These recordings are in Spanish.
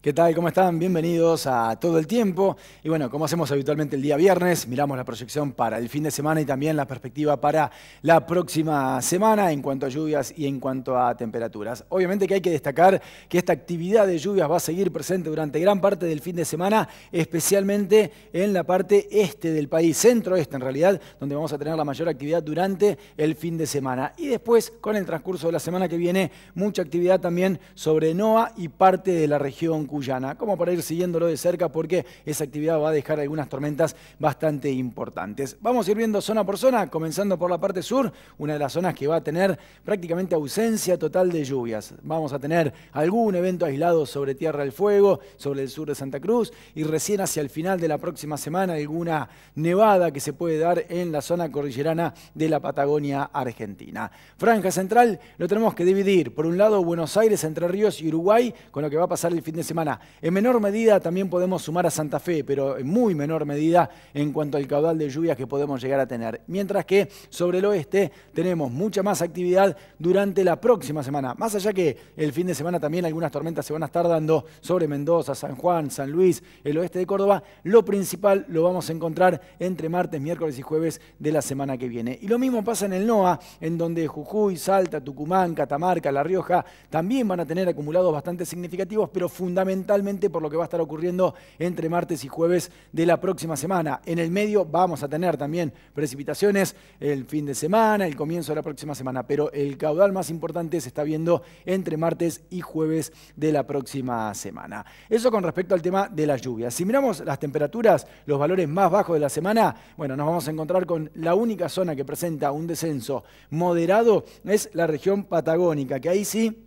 ¿Qué tal? ¿Cómo están? Bienvenidos a Todo el Tiempo. Y bueno, como hacemos habitualmente el día viernes, miramos la proyección para el fin de semana y también la perspectiva para la próxima semana en cuanto a lluvias y en cuanto a temperaturas. Obviamente que hay que destacar que esta actividad de lluvias va a seguir presente durante gran parte del fin de semana, especialmente en la parte este del país, centro-este en realidad, donde vamos a tener la mayor actividad durante el fin de semana. Y después, con el transcurso de la semana que viene, mucha actividad también sobre NOA y parte de la región Cuyana, como para ir siguiéndolo de cerca porque esa actividad va a dejar algunas tormentas bastante importantes. Vamos a ir viendo zona por zona, comenzando por la parte sur, una de las zonas que va a tener prácticamente ausencia total de lluvias. Vamos a tener algún evento aislado sobre Tierra del Fuego, sobre el sur de Santa Cruz y recién hacia el final de la próxima semana alguna nevada que se puede dar en la zona cordillerana de la Patagonia Argentina. Franja central lo tenemos que dividir, por un lado Buenos Aires, Entre Ríos y Uruguay, con lo que va a pasar el fin de semana en menor medida también podemos sumar a Santa Fe, pero en muy menor medida en cuanto al caudal de lluvias que podemos llegar a tener. Mientras que sobre el oeste tenemos mucha más actividad durante la próxima semana. Más allá que el fin de semana también algunas tormentas se van a estar dando sobre Mendoza, San Juan, San Luis, el oeste de Córdoba, lo principal lo vamos a encontrar entre martes, miércoles y jueves de la semana que viene. Y lo mismo pasa en el NOA, en donde Jujuy, Salta, Tucumán, Catamarca, La Rioja también van a tener acumulados bastante significativos, pero fundamentalmente fundamentalmente por lo que va a estar ocurriendo entre martes y jueves de la próxima semana. En el medio vamos a tener también precipitaciones el fin de semana, el comienzo de la próxima semana, pero el caudal más importante se está viendo entre martes y jueves de la próxima semana. Eso con respecto al tema de las lluvias. Si miramos las temperaturas, los valores más bajos de la semana, bueno, nos vamos a encontrar con la única zona que presenta un descenso moderado, es la región patagónica, que ahí sí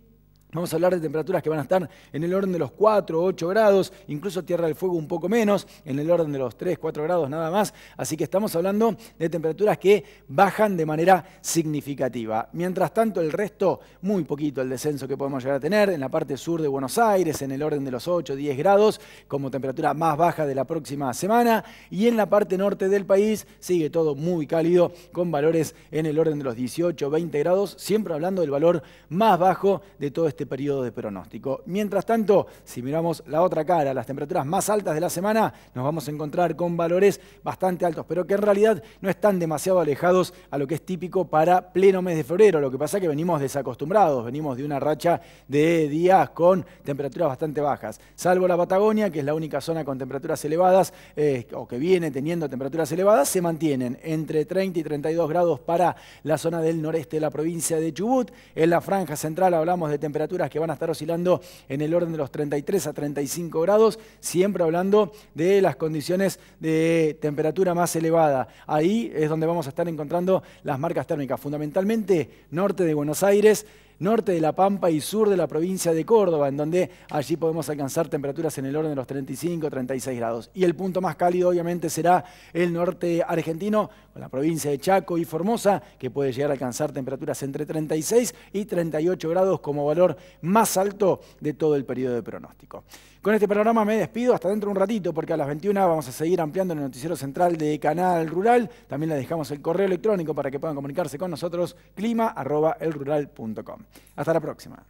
Vamos a hablar de temperaturas que van a estar en el orden de los 4, 8 grados, incluso Tierra del Fuego un poco menos, en el orden de los 3, 4 grados nada más. Así que estamos hablando de temperaturas que bajan de manera significativa. Mientras tanto, el resto, muy poquito el descenso que podemos llegar a tener en la parte sur de Buenos Aires, en el orden de los 8, 10 grados, como temperatura más baja de la próxima semana. Y en la parte norte del país sigue todo muy cálido, con valores en el orden de los 18, 20 grados, siempre hablando del valor más bajo de todo este este periodo de pronóstico. Mientras tanto, si miramos la otra cara, las temperaturas más altas de la semana, nos vamos a encontrar con valores bastante altos, pero que en realidad no están demasiado alejados a lo que es típico para pleno mes de febrero. Lo que pasa es que venimos desacostumbrados, venimos de una racha de días con temperaturas bastante bajas, salvo la Patagonia, que es la única zona con temperaturas elevadas eh, o que viene teniendo temperaturas elevadas, se mantienen entre 30 y 32 grados para la zona del noreste de la provincia de Chubut. En la franja central hablamos de temperaturas que van a estar oscilando en el orden de los 33 a 35 grados, siempre hablando de las condiciones de temperatura más elevada. Ahí es donde vamos a estar encontrando las marcas térmicas, fundamentalmente norte de Buenos Aires, norte de La Pampa y sur de la provincia de Córdoba, en donde allí podemos alcanzar temperaturas en el orden de los 35, 36 grados. Y el punto más cálido obviamente será el norte argentino, con la provincia de Chaco y Formosa, que puede llegar a alcanzar temperaturas entre 36 y 38 grados como valor más alto de todo el periodo de pronóstico. Con este programa me despido hasta dentro de un ratito, porque a las 21 vamos a seguir ampliando el noticiero central de Canal Rural. También les dejamos el correo electrónico para que puedan comunicarse con nosotros, clima.elrural.com. Hasta la próxima.